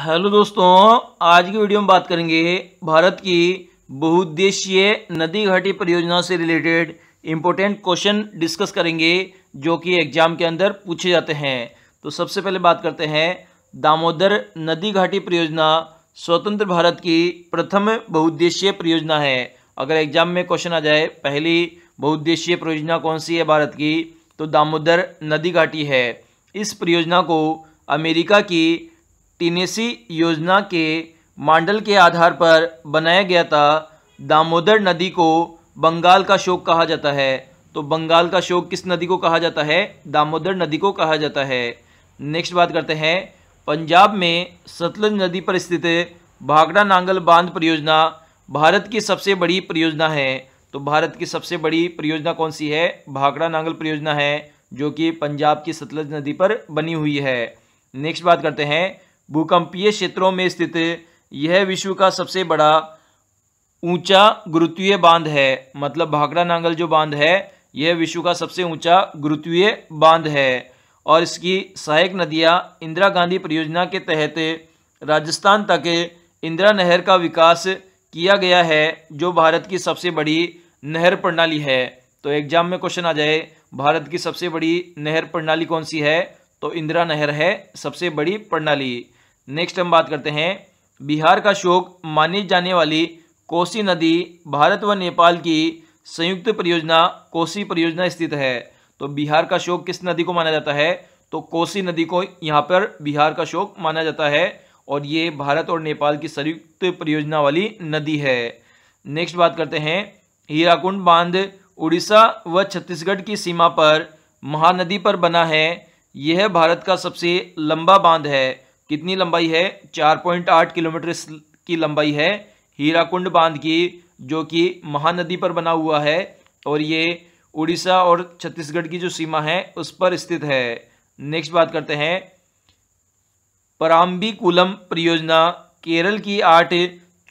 hello दोस्तों आज की वीडियो में बात करेंगे भारत की बहुउद्देशीय नदी घाटी परियोजना से रिलेटेड इम्पोर्टेंट क्वेश्चन डिस्कस करेंगे जो कि एग्जाम के अंदर पूछे जाते हैं तो सबसे पहले बात करते हैं दामोदर नदी घाटी परियोजना स्वतंत्र भारत की प्रथम बहुउद्देशीय परियोजना है अगर एग्जाम में क्वेश्चन आ जाए पहली बहुउद्देशीय परियोजना कौन सी है भारत की तो दामोदर नदी घाटी है इस परियोजना को अमेरिका की टीनेसी योजना के मांडल के आधार पर बनाया गया था दामोदर नदी को बंगाल का शोक कहा जाता है तो बंगाल का शोक किस नदी को कहा जाता है दामोदर नदी को कहा जाता है नेक्स्ट बात करते हैं पंजाब में सतलज नदी पर स्थित भागड़ा नांगल बांध परियोजना भारत की सबसे बड़ी परियोजना है तो भारत की सबसे बड़ी परियोजना कौन सी है भागड़ा नांगल परियोजना है जो कि पंजाब की सतलज नदी पर बनी हुई है नेक्स्ट बात करते हैं भूकंपीय क्षेत्रों में स्थित यह विश्व का सबसे बड़ा ऊंचा गुरुत्वीय बांध है मतलब भाखड़ा नांगल जो बांध है यह विश्व का सबसे ऊंचा गुरुत्वीय बांध है और इसकी सहायक नदियाँ इंदिरा गांधी परियोजना के तहत राजस्थान तक इंदिरा नहर का विकास किया गया है जो भारत की सबसे बड़ी नहर प्रणाली है तो एग्जाम में क्वेश्चन आ जाए भारत की सबसे बड़ी नहर प्रणाली कौन सी है तो इंदिरा नहर है सबसे बड़ी प्रणाली नेक्स्ट हम बात करते हैं बिहार का शोक मानी जाने वाली कोसी नदी भारत व नेपाल की संयुक्त परियोजना कोसी परियोजना स्थित है तो बिहार का शोक किस नदी को माना जाता है तो कोसी नदी को यहाँ पर बिहार का शोक माना जाता है और ये भारत और नेपाल की संयुक्त परियोजना वाली नदी है नेक्स्ट बात करते हैं हीराकुंड बांध उड़ीसा व छत्तीसगढ़ की सीमा पर महानदी पर बना है यह भारत का सबसे लंबा बांध है कितनी लंबाई है 4.8 किलोमीटर की लंबाई है हीराकुंड बांध की जो कि महानदी पर बना हुआ है और ये उड़ीसा और छत्तीसगढ़ की जो सीमा है उस पर स्थित है नेक्स्ट बात करते हैं पराम्बिकुलम परियोजना केरल की आठ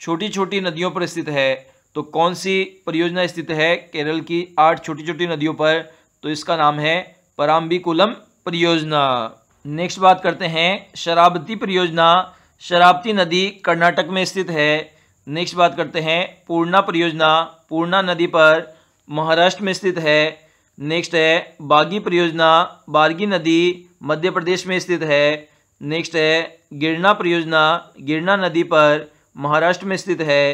छोटी छोटी नदियों पर स्थित है तो कौन सी परियोजना स्थित है केरल की आठ छोटी छोटी नदियों पर तो इसका नाम है पराम्बिकुलम परियोजना नेक्स्ट बात करते हैं शराबती परियोजना शराबती नदी कर्नाटक में स्थित है नेक्स्ट बात करते हैं पूर्णा परियोजना पूर्णा नदी पर महाराष्ट्र में स्थित है नेक्स्ट है बागी परियोजना बारगी नदी मध्य प्रदेश में स्थित है नेक्स्ट है गिरना परियोजना गिरना नदी पर महाराष्ट्र में स्थित है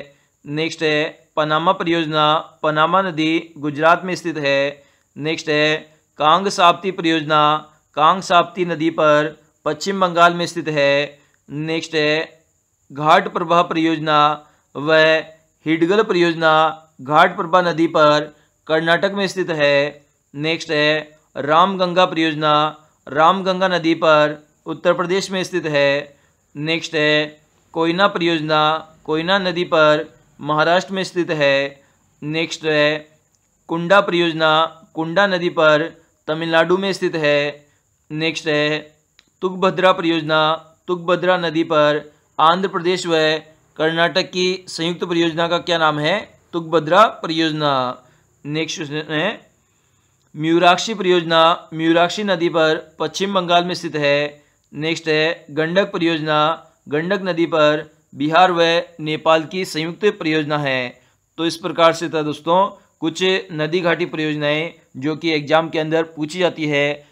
नेक्स्ट है पनामा परियोजना पनामा नदी गुजरात में स्थित है नेक्स्ट है कांग साप्ती परियोजना कांग साप्ती नदी पर पश्चिम बंगाल में स्थित है नेक्स्ट है घाट प्रभा परियोजना व हिडगल परियोजना घाट प्रभा नदी पर कर्नाटक में स्थित है नेक्स्ट है रामगंगा परियोजना रामगंगा नदी पर उत्तर प्रदेश में स्थित है नेक्स्ट है कोयना परियोजना कोयना नदी पर महाराष्ट्र में स्थित है नेक्स्ट है कुंडा परियोजना कुंडा नदी पर तमिलनाडु में स्थित है नेक्स्ट है तुगभद्रा परियोजना तुगभद्रा नदी पर आंध्र प्रदेश व कर्नाटक की संयुक्त परियोजना का क्या नाम है तुगभद्रा परियोजना नेक्स्ट क्वेश्चन है म्यूराक्षी परियोजना म्यूराक्षी नदी पर पश्चिम बंगाल में स्थित है नेक्स्ट है गंडक परियोजना गंडक नदी पर बिहार व नेपाल की संयुक्त परियोजना है तो इस प्रकार से था दोस्तों कुछ नदी घाटी परियोजनाएं जो कि एग्जाम के अंदर पूछी जाती है